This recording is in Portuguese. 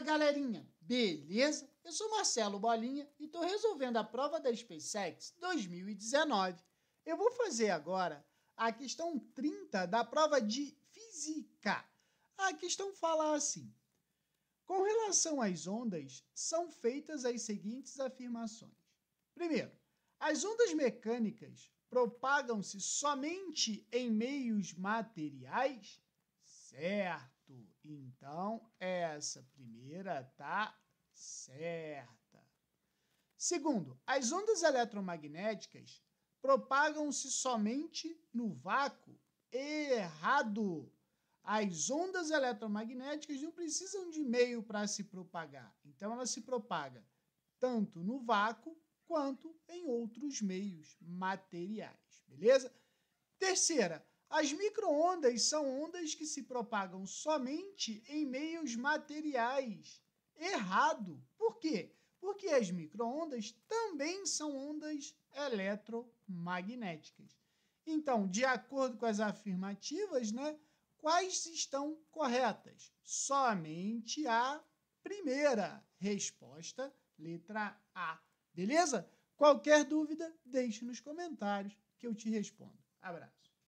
galerinha, beleza? Eu sou Marcelo Bolinha e estou resolvendo a prova da SpaceX 2019. Eu vou fazer agora a questão 30 da prova de física. A questão fala assim: com relação às ondas, são feitas as seguintes afirmações. Primeiro, as ondas mecânicas propagam-se somente em meios materiais? certo. Então, essa primeira tá certa. Segundo, as ondas eletromagnéticas propagam-se somente no vácuo. Errado! As ondas eletromagnéticas não precisam de meio para se propagar. Então, ela se propaga tanto no vácuo quanto em outros meios materiais, beleza? Terceira, as microondas são ondas que se propagam somente em meios materiais. Errado. Por quê? Porque as microondas também são ondas eletromagnéticas. Então, de acordo com as afirmativas, né, quais estão corretas? Somente a primeira resposta, letra A. Beleza? Qualquer dúvida, deixe nos comentários que eu te respondo. Abraço.